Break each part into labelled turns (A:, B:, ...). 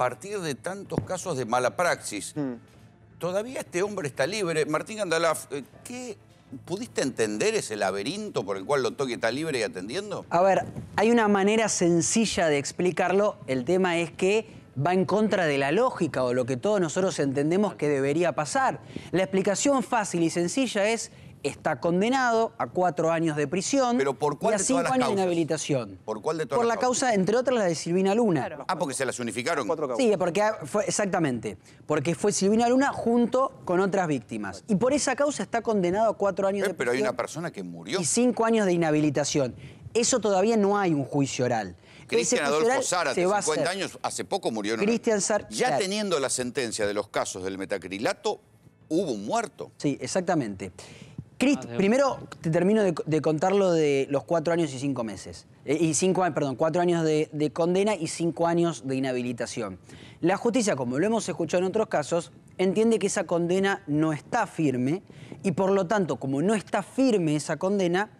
A: ...a partir de tantos casos de mala praxis. Mm. Todavía este hombre está libre. Martín Gandalaf, eh, ¿qué pudiste entender ese laberinto por el cual lo toque está libre y atendiendo?
B: A ver, hay una manera sencilla de explicarlo. El tema es que va en contra de la lógica o lo que todos nosotros entendemos que debería pasar. La explicación fácil y sencilla es está condenado a cuatro años de prisión ¿Pero por cuál y a cinco años de inhabilitación. ¿Por cuál de todas Por la causa, entre otras, la de Silvina Luna.
A: Ah, porque se las unificaron. Sí,
B: porque fue, exactamente. Porque fue Silvina Luna junto con otras víctimas. Y por esa causa está condenado a cuatro años eh, de prisión. pero hay una persona que murió. Y cinco años de inhabilitación. Eso todavía no hay un juicio oral. Cristian Adolfo 50
A: años, hace poco murió. Cristian Ya teniendo la sentencia de los casos del metacrilato, hubo un muerto. Sí,
B: exactamente.
A: Crist, ah, primero
B: te termino de, de, contar lo de los cuatro años y cinco meses. Eh, y cinco, ah, perdón, cuatro años de, condena y cinco años de inhabilitación. La justicia, como lo hemos escuchado en otros casos, entiende que esa condena no está firme y por lo tanto, como no está firme esa condena,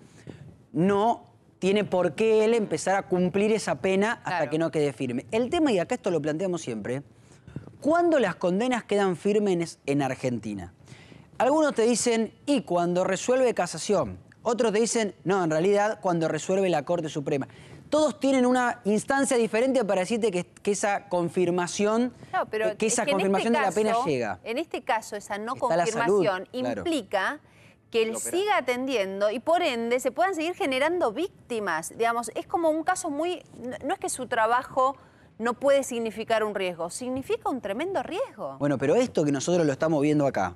B: no tiene por qué él empezar a cumplir esa pena hasta que no quede firme. El tema, y acá esto lo planteamos siempre, ¿cuándo las condenas quedan firmes en Argentina? Algunos te dicen, y cuando resuelve casación. Otros te dicen, no, en realidad cuando resuelve la Corte Suprema. Todos tienen una instancia diferente para decirte que, esa confirmación,
C: que esa confirmación de la este pena llega. En este caso, esa no confirmación implica que él siga atendiendo y por ende se puedan seguir generando víctimas. Digamos, es como un caso muy. No es que su trabajo no puede significar un riesgo, significa un tremendo riesgo.
B: Bueno, pero esto que nosotros lo estamos viendo acá,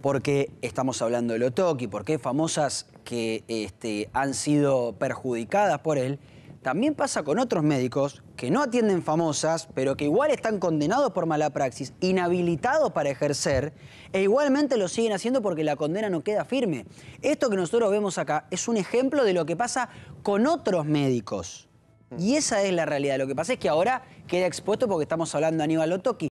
B: porque estamos hablando de Lotoki, porque por famosas que este, han sido perjudicadas por él, también pasa con otros médicos que no atienden famosas, pero que igual están condenados por mala praxis, inhabilitados para ejercer, e igualmente lo siguen haciendo porque la condena no queda firme. Esto que nosotros vemos acá es un ejemplo de lo que pasa con otros médicos. Y esa es la realidad. Lo que pasa es que ahora queda expuesto porque estamos hablando de Aníbal Lotoki.